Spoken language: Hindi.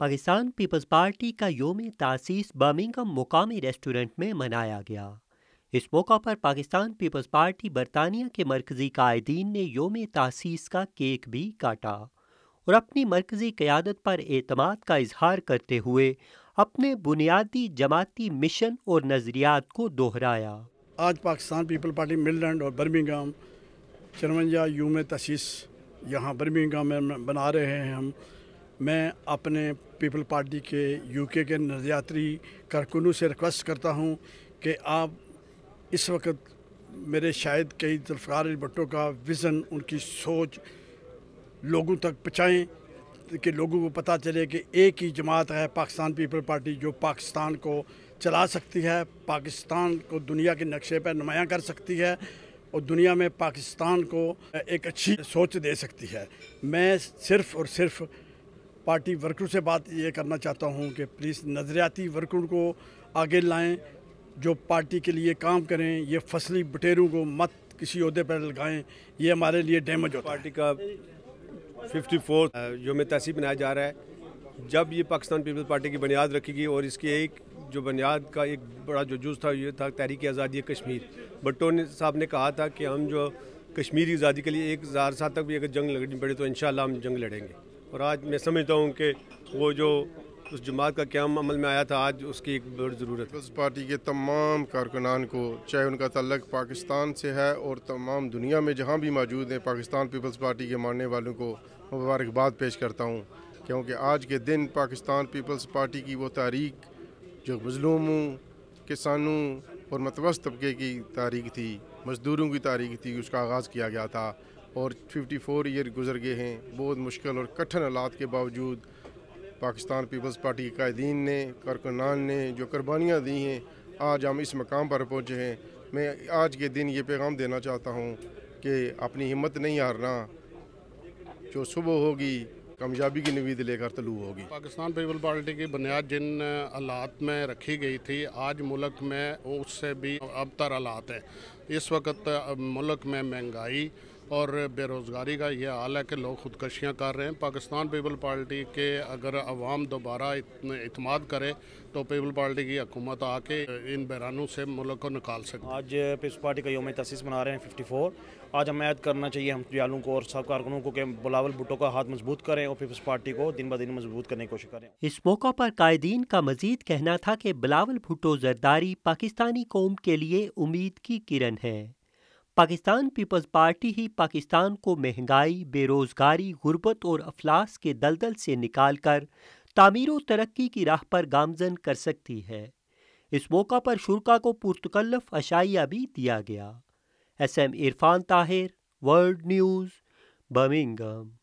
पाकिस्तान पीपल्स पार्टी का योम तासीस बर्मिंगम मुकामी रेस्टोरेंट में मनाया गया इस मौका पर पाकिस्तान पीपल्स पार्टी बरतानिया के मरकज़ी कायदीन ने योम तासीस का केक भी काटा और अपनी मरकज़ी क़्यादत पर अतमाद का इजहार करते हुए अपने बुनियादी जमाती मिशन और नज़रियात को दोहराया आज पाकिस्तान पीपल पार्टी मिललैंड और बर्मिंगम चरवंजा योम तसीस यहाँ बर्मिंगम में बना रहे हैं हम मैं अपने पीपल पार्टी के यूके के नजयात्री कारकुनों से रिक्वेस्ट करता हूं कि आप इस वक्त मेरे शायद कई जुल्फ़ार भट्टो का विज़न उनकी सोच लोगों तक पहुँचाएँ कि लोगों को पता चले कि एक ही जमात है पाकिस्तान पीपल पार्टी जो पाकिस्तान को चला सकती है पाकिस्तान को दुनिया के नक्शे पर नुमाया कर सकती है और दुनिया में पाकिस्तान को एक अच्छी सोच दे सकती है मैं सिर्फ़ और सिर्फ़ पार्टी वर्करों से बात ये करना चाहता हूँ कि प्लीज़ नज़रियाती वर्करों को आगे लाएं जो पार्टी के लिए काम करें ये फसली बटेरों को मत किसी अहदे पर लगाएं ये हमारे लिए डैमेज हो पार्टी का फिफ्टी फोर्थ योम तहसीब बनाया जा रहा है जब ये पाकिस्तान पीपल्स पार्टी की बुनियाद रखी गई और इसकी एक जो बुनियाद का एक बड़ा जो जुज था ये था तहरीक आज़ादी कश्मीर भट्टो ने साहब ने कहा था कि हम जो कश्मीरी आज़ादी के लिए एक हज़ार साल तक भी अगर जंग लड़नी पड़े तो इन हम जंग लड़ेंगे और आज मैं समझता हूँ कि वो जो उस जमात का क्या अमल में आया था आज उसकी एक बड़ी ज़रूरत है पार्टी के तमाम कारकुनान को चाहे उनका तल्लक पाकिस्तान से है और तमाम दुनिया में जहाँ भी मौजूद हैं पाकिस्तान पीपल्स पार्टी के मानने वालों को मुबारकबाद पेश करता हूँ क्योंकि आज के दिन पाकिस्तान पीपल्स पार्टी की वो तारीख जो मजलूमों किसानों और मतवस तबके की तारीख थी मज़दूरों की तारीख थी उसका आगाज़ किया गया था और 54 ईयर गुजर गए हैं बहुत मुश्किल और कठिन हालात के बावजूद पाकिस्तान पीपल्स पार्टी के कायदीन ने कारकुनान ने जो कुर्बानियाँ दी हैं आज हम इस मकाम पर पहुँचे हैं मैं आज के दिन ये पैगाम देना चाहता हूँ कि अपनी हिम्मत नहीं हारना जो सुबह होगी कामयाबी की नवीद लेकर तलू होगी पाकिस्तान पीपल पार्टी की बुनियाद जिन हालात में रखी गई थी आज मुल्क में उससे भी अबतर हालात है इस वक्त मुल्क में महंगाई और बेरोज़गारी का ये हाल है कि लोग खुदकशियाँ कर रहे हैं पाकिस्तान पीपल पार्टी के अगर अवाम दोबारा इतमाद करे तो पीपल पार्टी की हकूमत आके इन बैरानों से मुल्क को निकाल सके आज पीपल्स पार्टी का योम तसीस मना रहे हैं फिफ्टी फोर आज हम याद करना चाहिए हम जालों को और सब कारकुनों को बुलावल भुटो का हाथ मजबूत करें और पीपल्स पार्टी को दिन ब दिन मजबूत करने की कोशिश करें इस मौका पर कायदीन का मजीद कहना था कि बिलावल भुटो जरदारी पाकिस्तानी कौम के लिए उम्मीद की किरण है पाकिस्तान पीपल्स पार्टी ही पाकिस्तान को महंगाई बेरोज़गारी गुर्बत और अफलास के दलदल से निकाल कर तामीर व तरक्की की राह पर गामजन कर सकती है इस मौका पर शुरा को पुरतकल्लफ अशाइया भी दिया गया S M Irfan Tahir world news Birmingham